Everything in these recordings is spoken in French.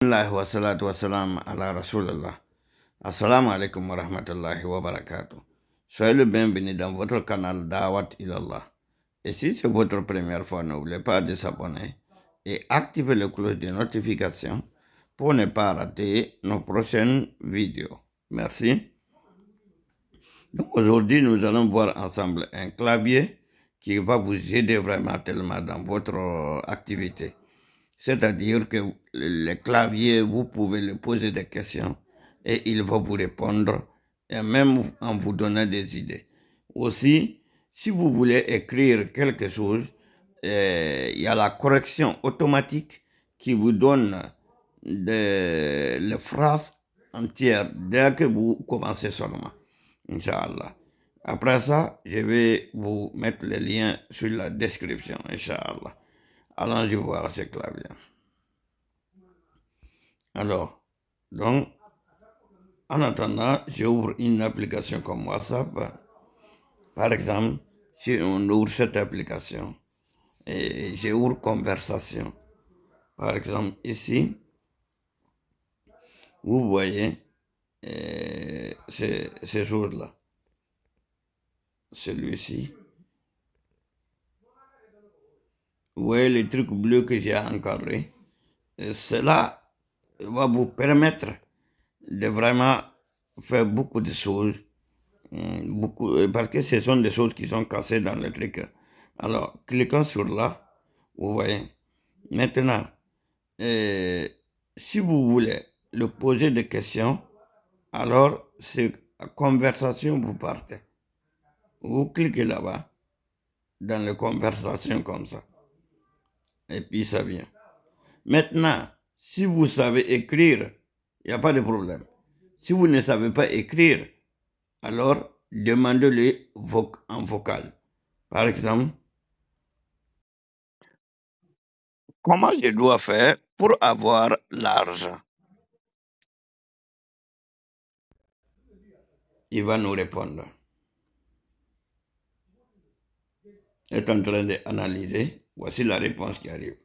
alaikum wa Soyez le bienvenu dans votre canal Dawat Ilallah. Et si c'est votre première fois, n'oubliez pas de s'abonner et activer le cloche de notification pour ne pas rater nos prochaines vidéos. Merci. aujourd'hui, nous allons voir ensemble un clavier qui va vous aider vraiment tellement dans votre activité. C'est-à-dire que le clavier, vous pouvez lui poser des questions et il va vous répondre, et même en vous donnant des idées. Aussi, si vous voulez écrire quelque chose, eh, il y a la correction automatique qui vous donne des, les phrases entières dès que vous commencez seulement. Inch'Allah. Après ça, je vais vous mettre le lien sur la description, Inch'Allah. Allons-y voir ce clavier. Alors, donc, en attendant, j'ouvre une application comme WhatsApp. Par exemple, si on ouvre cette application et j'ouvre conversation. Par exemple, ici, vous voyez euh, ces, ces là Celui-ci. Vous voyez les trucs bleus que j'ai encadrés. Euh, cela va vous permettre de vraiment faire beaucoup de choses. Hum, beaucoup, euh, parce que ce sont des choses qui sont cassées dans le truc. Alors, cliquant sur là, vous voyez. Maintenant, euh, si vous voulez le poser des questions, alors c'est conversation, vous partez. Vous cliquez là-bas, dans la conversation, comme ça et puis ça vient. Maintenant, si vous savez écrire, il n'y a pas de problème. Si vous ne savez pas écrire, alors demandez-le en vocal. Par exemple, comment je dois faire pour avoir l'argent Il va nous répondre. Il est en train d'analyser. Voici la réponse qui arrive.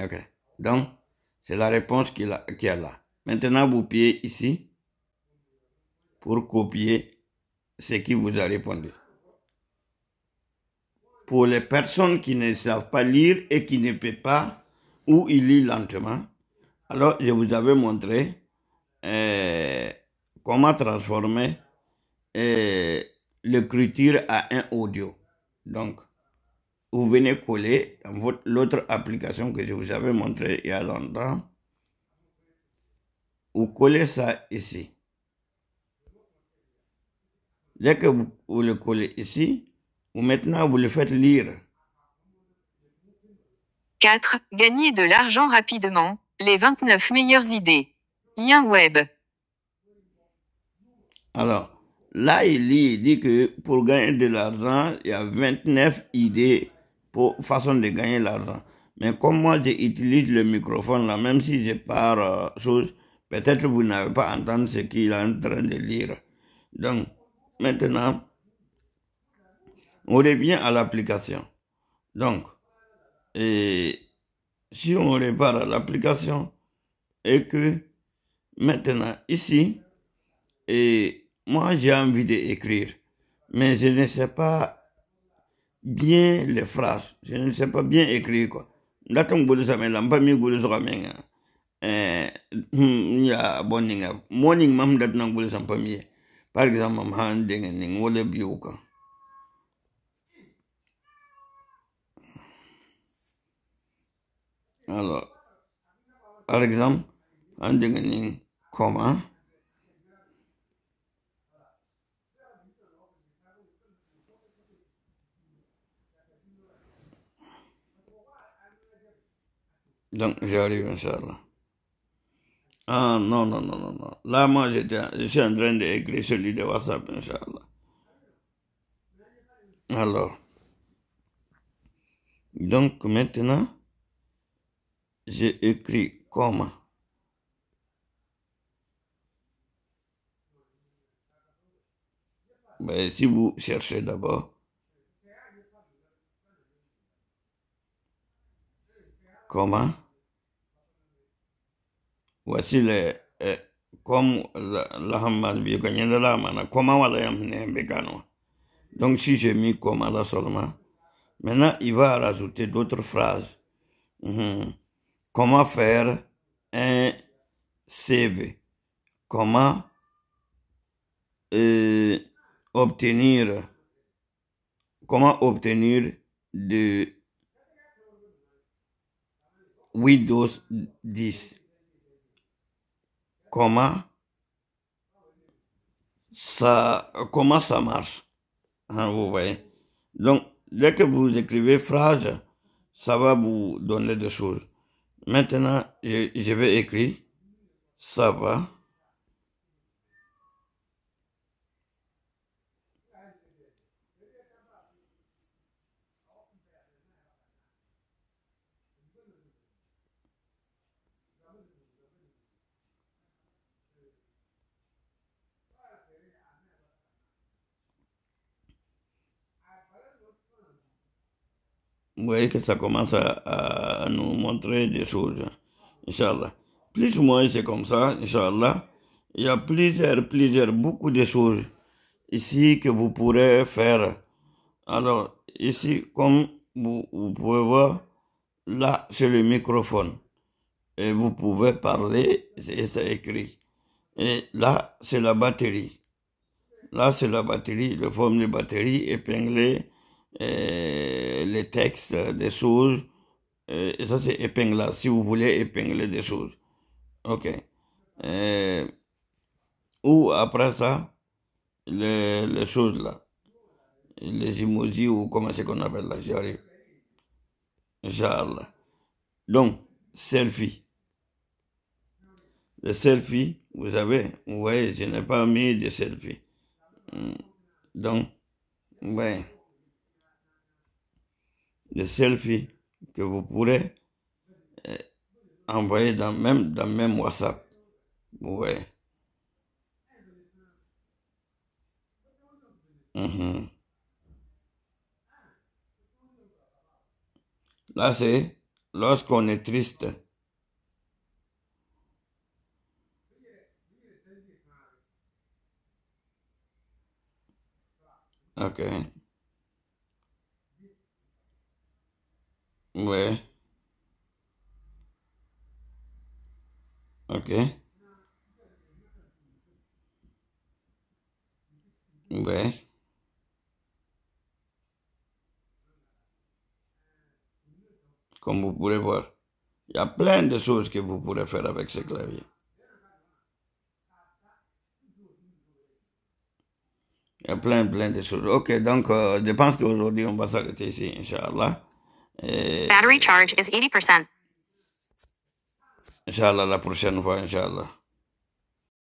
Ok. Donc, c'est la réponse qu'il a, qui est là. Maintenant, vous piez ici pour copier ce qui vous a répondu pour les personnes qui ne savent pas lire et qui ne peuvent pas ou ils lisent lentement. Alors, je vous avais montré euh, comment transformer euh, l'écriture à un audio. Donc, vous venez coller l'autre application que je vous avais montré il y a longtemps. Vous collez ça ici. Dès que vous le collez ici, ou maintenant vous le faites lire. 4. Gagner de l'argent rapidement. Les 29 meilleures idées. Lien web. Alors, là, il, lit, dit que pour gagner de l'argent, il y a 29 idées pour façon de gagner l'argent. Mais comme moi, j'utilise le microphone là, même si je parle euh, chose, peut-être vous n'avez pas entendu ce qu'il est en train de lire. Donc, maintenant, on revient à l'application. Donc, et si on repart à l'application et que maintenant ici, et moi j'ai envie d'écrire, mais je ne sais pas bien les phrases, je ne sais pas bien écrire quoi. Eh, mm, Morning Par exemple, Alors, par exemple, un dit comment Donc, j'arrive, Inch'Allah. Ah, non, non, non, non, non. Là, moi, je suis en train d'écrire celui de WhatsApp, Inch'Allah. Alors. Donc, maintenant, j'ai écrit comment Mais si vous cherchez d'abord, comment Voici les... Eh, comme la bi la mana, comment wala un Donc si j'ai mis comment là seulement, maintenant il va rajouter d'autres phrases. Mhm. Comment faire un CV Comment euh, obtenir comment obtenir de Windows 10 Comment ça comment ça marche hein, Vous Donc dès que vous écrivez phrase, ça va vous donner des choses. Maintenant, je, vais écrire. Ça va. Vous voyez que ça commence à nous montrer des choses. Inch'Allah. Plus ou moins, c'est comme ça, Inch'Allah. Il y a plusieurs, plusieurs, beaucoup de choses ici que vous pourrez faire. Alors, ici, comme vous, pouvez voir, là, c'est le microphone. Et vous pouvez parler, et c'est écrit. Et là, c'est la batterie. Là, c'est la batterie, le forme de batterie, épingler les textes, des choses, eh, ça, c'est épingler si vous voulez épingler des choses. OK. Eh, ou après ça, les, les choses là. Les emojis ou comment c'est qu'on appelle là, j'arrive. J'arrive là. Donc, selfie. Le selfie, vous savez, vous voyez, je n'ai pas mis de selfie. Hmm. Donc, ouais. Le selfie que vous pourrez euh, envoyer dans même, dans même WhatsApp. Vous voyez. Mhm. Là, c'est lorsqu'on est triste. Okay. Ouais. Ok. Ouais. Comme vous pourrez voir, il y a plein de choses que vous pourrez faire avec ce clavier. Il y a plein, plein de choses. Ok, donc euh, je pense qu'aujourd'hui, on va s'arrêter ici, Inch'Allah. Battery charge is 80%. Inshallah, Allah, Purushan, inshallah.